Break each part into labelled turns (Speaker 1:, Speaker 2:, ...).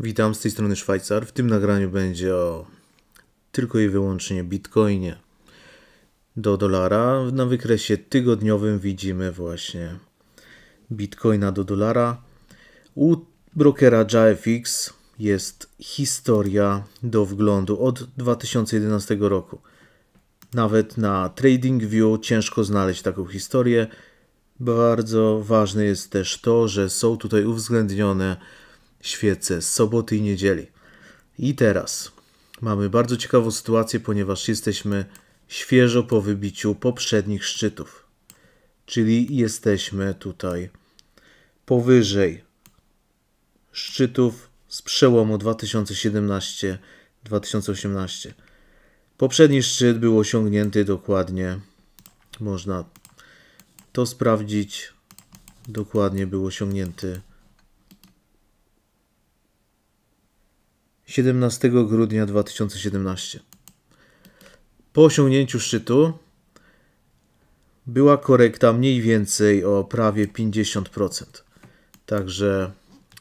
Speaker 1: Witam z tej strony Szwajcar. W tym nagraniu będzie o tylko i wyłącznie bitcoinie. Do dolara na wykresie tygodniowym widzimy właśnie bitcoina do dolara. U brokera JFX jest historia do wglądu od 2011 roku. Nawet na TradingView ciężko znaleźć taką historię. Bardzo ważne jest też to, że są tutaj uwzględnione świece z soboty i niedzieli. I teraz mamy bardzo ciekawą sytuację, ponieważ jesteśmy świeżo po wybiciu poprzednich szczytów. Czyli jesteśmy tutaj powyżej szczytów z przełomu 2017-2018. Poprzedni szczyt był osiągnięty dokładnie, można to sprawdzić, dokładnie był osiągnięty 17 grudnia 2017. Po osiągnięciu szczytu była korekta mniej więcej o prawie 50%. Także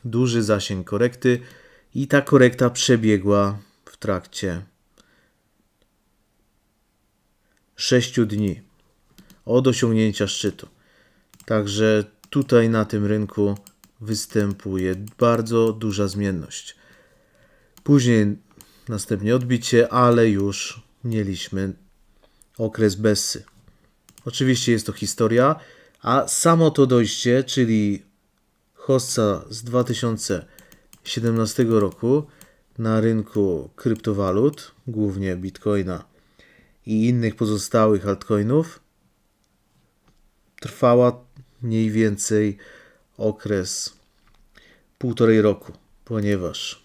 Speaker 1: duży zasięg korekty i ta korekta przebiegła w trakcie 6 dni od osiągnięcia szczytu. Także tutaj na tym rynku występuje bardzo duża zmienność. Później następnie odbicie, ale już mieliśmy okres Bessy. Oczywiście jest to historia, a samo to dojście, czyli Hossa z 2017 roku na rynku kryptowalut, głównie bitcoina i innych pozostałych altcoinów, trwała mniej więcej okres półtorej roku, ponieważ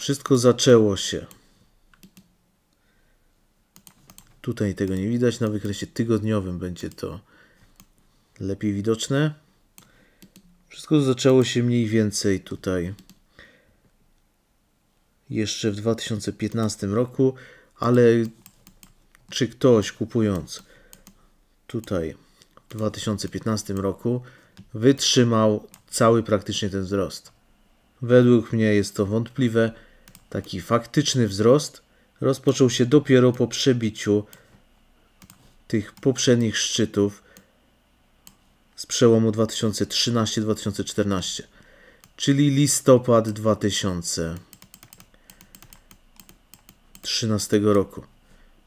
Speaker 1: wszystko zaczęło się. Tutaj tego nie widać, na wykresie tygodniowym będzie to lepiej widoczne. Wszystko zaczęło się mniej więcej tutaj jeszcze w 2015 roku, ale czy ktoś kupując tutaj w 2015 roku wytrzymał cały praktycznie ten wzrost? Według mnie jest to wątpliwe taki faktyczny wzrost rozpoczął się dopiero po przebiciu tych poprzednich szczytów z przełomu 2013-2014, czyli listopad 2013 roku.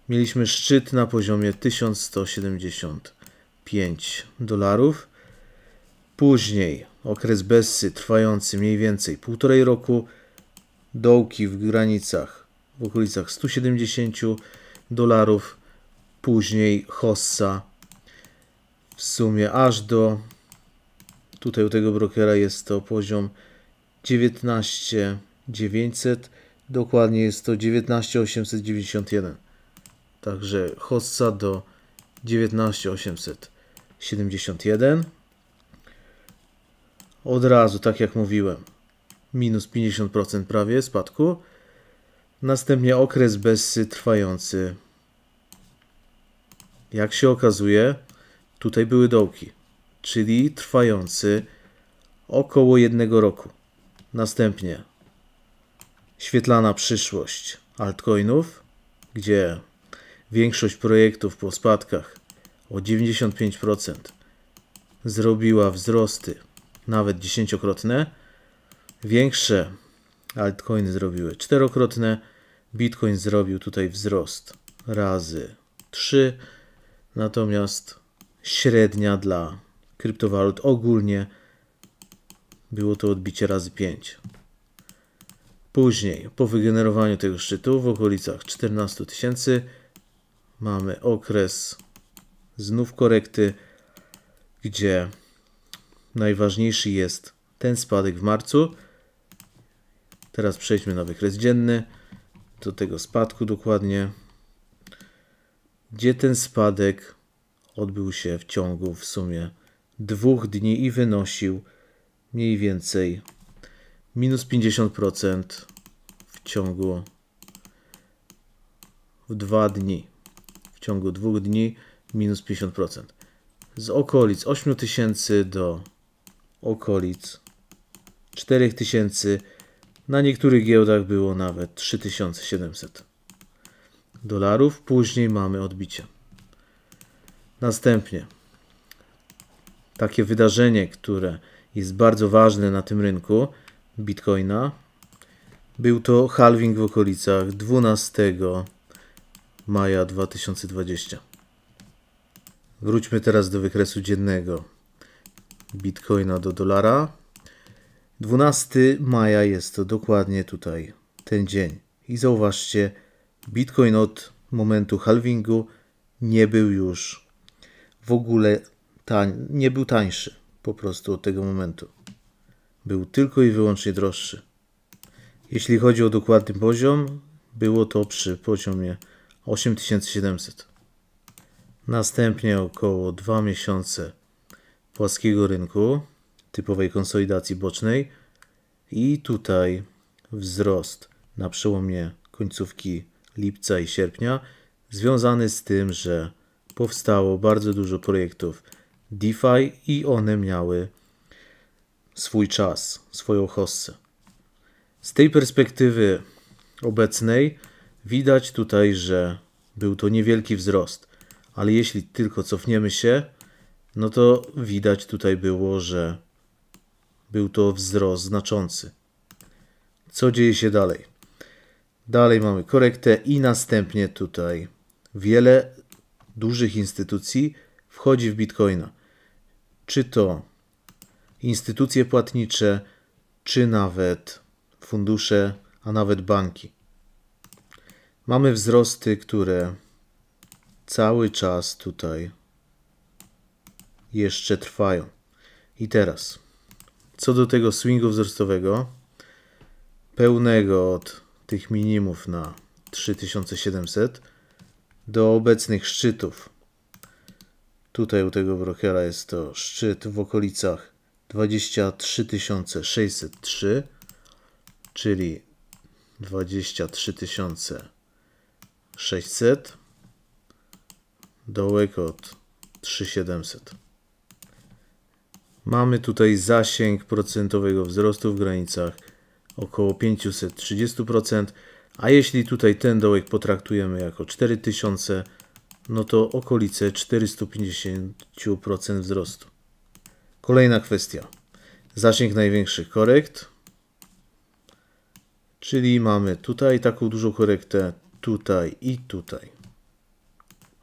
Speaker 1: Mieliśmy szczyt na poziomie 1175 dolarów. Później okres Bessy trwający mniej więcej półtorej roku dołki w granicach, w okolicach 170 dolarów, później Hossa w sumie aż do, tutaj u tego brokera jest to poziom 19 900, dokładnie jest to 19 891. Także Hossa do 19 871. Od razu, tak jak mówiłem minus 50% prawie spadku. Następnie okres bezsy trwający. Jak się okazuje, tutaj były dołki, czyli trwający około jednego roku. Następnie świetlana przyszłość altcoinów, gdzie większość projektów po spadkach o 95% zrobiła wzrosty nawet dziesięciokrotne większe altcoiny zrobiły czterokrotne, Bitcoin zrobił tutaj wzrost razy 3, natomiast średnia dla kryptowalut ogólnie było to odbicie razy 5. Później, po wygenerowaniu tego szczytu w okolicach 14 tysięcy mamy okres znów korekty, gdzie najważniejszy jest ten spadek w marcu, Teraz przejdźmy na wykres dzienny, do tego spadku dokładnie, gdzie ten spadek odbył się w ciągu w sumie dwóch dni i wynosił mniej więcej minus 50% w ciągu w dwa dni. W ciągu dwóch dni minus 50%. Z okolic 8000 do okolic 4000 na niektórych giełdach było nawet 3700 dolarów. Później mamy odbicie. Następnie takie wydarzenie, które jest bardzo ważne na tym rynku Bitcoina. Był to halving w okolicach 12 maja 2020. Wróćmy teraz do wykresu dziennego Bitcoina do dolara. 12 maja jest to dokładnie tutaj ten dzień. I zauważcie, Bitcoin od momentu halvingu nie był już w ogóle tań, nie był tańszy po prostu od tego momentu. Był tylko i wyłącznie droższy. Jeśli chodzi o dokładny poziom, było to przy poziomie 8700. Następnie około 2 miesiące płaskiego rynku typowej konsolidacji bocznej. I tutaj wzrost na przełomie końcówki lipca i sierpnia, związany z tym, że powstało bardzo dużo projektów DeFi i one miały swój czas, swoją hossę. Z tej perspektywy obecnej widać tutaj, że był to niewielki wzrost, ale jeśli tylko cofniemy się, no to widać tutaj było, że był to wzrost znaczący. Co dzieje się dalej? Dalej mamy korektę i następnie tutaj wiele dużych instytucji wchodzi w Bitcoina. Czy to instytucje płatnicze, czy nawet fundusze, a nawet banki. Mamy wzrosty, które cały czas tutaj jeszcze trwają. I teraz co do tego swingu wzrostowego, pełnego od tych minimów na 3700 do obecnych szczytów. Tutaj u tego brokera jest to szczyt w okolicach 23603, czyli 23600 dołek od 3700. Mamy tutaj zasięg procentowego wzrostu w granicach około 530%, a jeśli tutaj ten dołek potraktujemy jako 4000, no to okolice 450% wzrostu. Kolejna kwestia. Zasięg największych korekt, czyli mamy tutaj taką dużą korektę, tutaj i tutaj.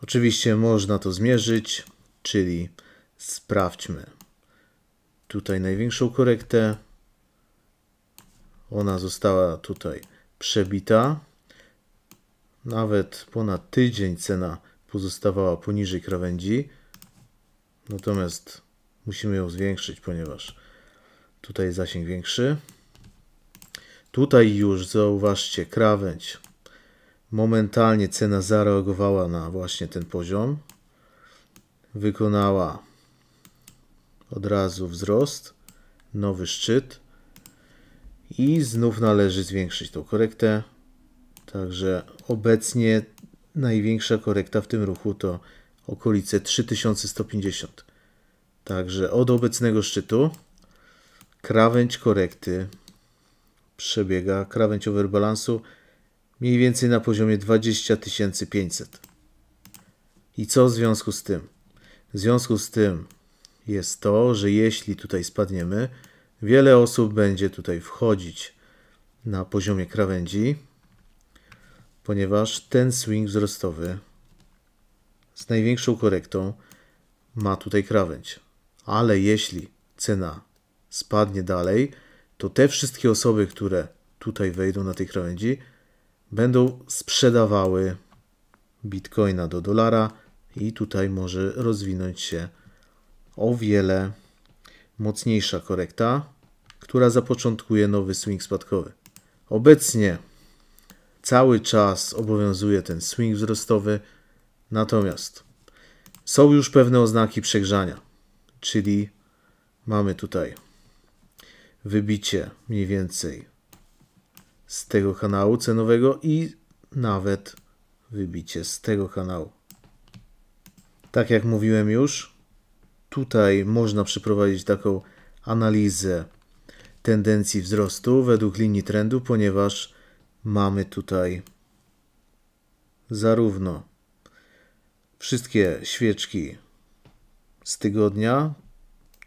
Speaker 1: Oczywiście można to zmierzyć, czyli sprawdźmy tutaj największą korektę. Ona została tutaj przebita. Nawet ponad tydzień cena pozostawała poniżej krawędzi. Natomiast musimy ją zwiększyć, ponieważ tutaj zasięg większy. Tutaj już zauważcie krawędź. Momentalnie cena zareagowała na właśnie ten poziom. Wykonała od razu wzrost, nowy szczyt i znów należy zwiększyć tą korektę. Także obecnie największa korekta w tym ruchu to okolice 3150. Także od obecnego szczytu krawędź korekty przebiega, krawędź overbalansu mniej więcej na poziomie 20500. I co w związku z tym? W związku z tym jest to, że jeśli tutaj spadniemy, wiele osób będzie tutaj wchodzić na poziomie krawędzi, ponieważ ten swing wzrostowy z największą korektą ma tutaj krawędź. Ale jeśli cena spadnie dalej, to te wszystkie osoby, które tutaj wejdą na tej krawędzi, będą sprzedawały bitcoina do dolara i tutaj może rozwinąć się o wiele mocniejsza korekta, która zapoczątkuje nowy swing spadkowy. Obecnie cały czas obowiązuje ten swing wzrostowy, natomiast są już pewne oznaki przegrzania, czyli mamy tutaj wybicie mniej więcej z tego kanału cenowego i nawet wybicie z tego kanału. Tak jak mówiłem już, Tutaj można przeprowadzić taką analizę tendencji wzrostu według linii trendu, ponieważ mamy tutaj zarówno wszystkie świeczki z tygodnia,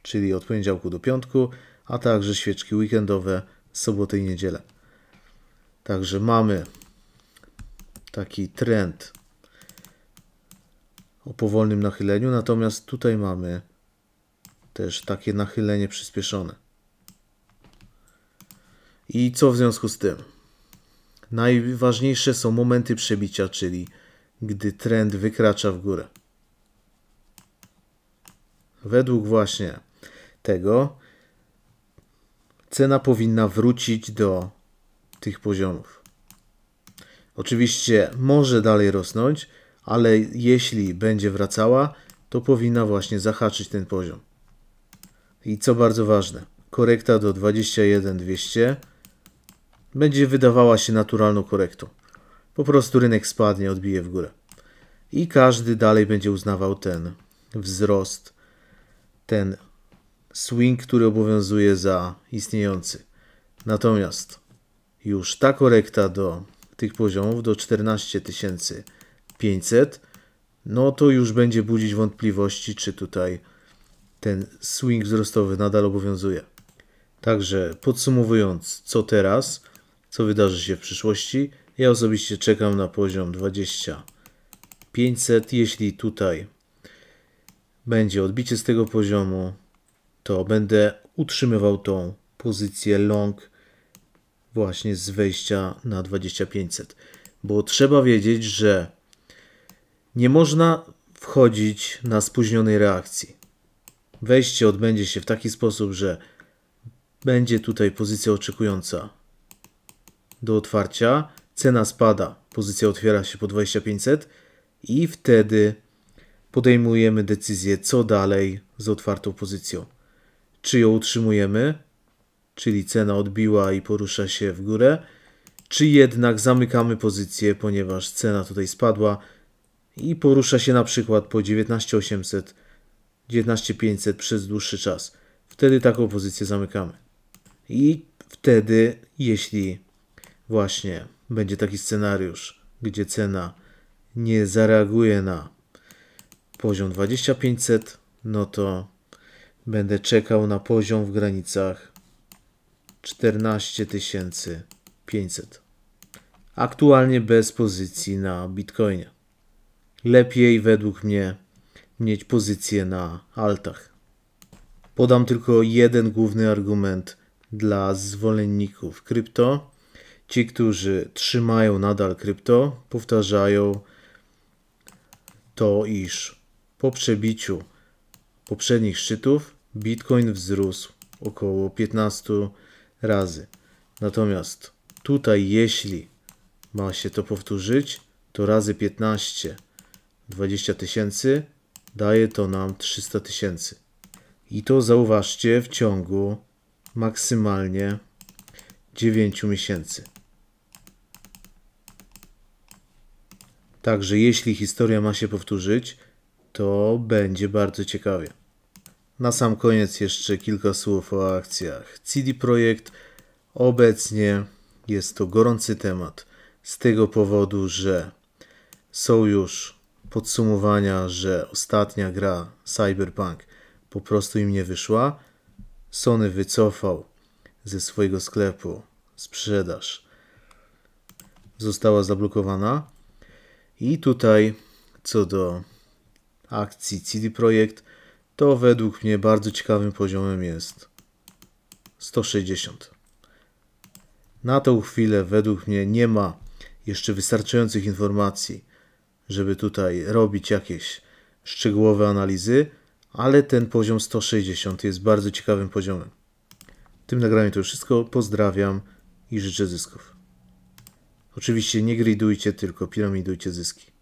Speaker 1: czyli od poniedziałku do piątku, a także świeczki weekendowe, soboty i niedzielę. Także mamy taki trend o powolnym nachyleniu, natomiast tutaj mamy też takie nachylenie przyspieszone. I co w związku z tym? Najważniejsze są momenty przebicia, czyli gdy trend wykracza w górę. Według właśnie tego cena powinna wrócić do tych poziomów. Oczywiście może dalej rosnąć, ale jeśli będzie wracała, to powinna właśnie zahaczyć ten poziom. I co bardzo ważne, korekta do 21200 będzie wydawała się naturalną korektą. Po prostu rynek spadnie, odbije w górę. I każdy dalej będzie uznawał ten wzrost, ten swing, który obowiązuje za istniejący. Natomiast już ta korekta do tych poziomów, do 14500, no to już będzie budzić wątpliwości, czy tutaj ten swing wzrostowy nadal obowiązuje. Także podsumowując, co teraz, co wydarzy się w przyszłości, ja osobiście czekam na poziom 2500. Jeśli tutaj będzie odbicie z tego poziomu, to będę utrzymywał tą pozycję long właśnie z wejścia na 2500. Bo trzeba wiedzieć, że nie można wchodzić na spóźnionej reakcji. Wejście odbędzie się w taki sposób, że będzie tutaj pozycja oczekująca do otwarcia, cena spada, pozycja otwiera się po 2500 i wtedy podejmujemy decyzję, co dalej z otwartą pozycją. Czy ją utrzymujemy, czyli cena odbiła i porusza się w górę, czy jednak zamykamy pozycję, ponieważ cena tutaj spadła i porusza się na przykład po 19800 19500 przez dłuższy czas. Wtedy taką pozycję zamykamy. I wtedy, jeśli właśnie będzie taki scenariusz, gdzie cena nie zareaguje na poziom 2500, no to będę czekał na poziom w granicach 14500. Aktualnie bez pozycji na Bitcoinie. Lepiej według mnie mieć pozycję na altach. Podam tylko jeden główny argument dla zwolenników krypto. Ci, którzy trzymają nadal krypto, powtarzają to, iż po przebiciu poprzednich szczytów Bitcoin wzrósł około 15 razy. Natomiast tutaj, jeśli ma się to powtórzyć, to razy 15 20 tysięcy Daje to nam 300 tysięcy. I to zauważcie w ciągu maksymalnie 9 miesięcy. Także jeśli historia ma się powtórzyć, to będzie bardzo ciekawie. Na sam koniec jeszcze kilka słów o akcjach CD Projekt. Obecnie jest to gorący temat z tego powodu, że są już podsumowania, że ostatnia gra Cyberpunk po prostu im nie wyszła, Sony wycofał ze swojego sklepu sprzedaż. Została zablokowana. I tutaj co do akcji CD Projekt, to według mnie bardzo ciekawym poziomem jest 160. Na tą chwilę według mnie nie ma jeszcze wystarczających informacji żeby tutaj robić jakieś szczegółowe analizy, ale ten poziom 160 jest bardzo ciekawym poziomem. W tym nagraniu to już wszystko. Pozdrawiam i życzę zysków. Oczywiście nie gridujcie, tylko piramidujcie zyski.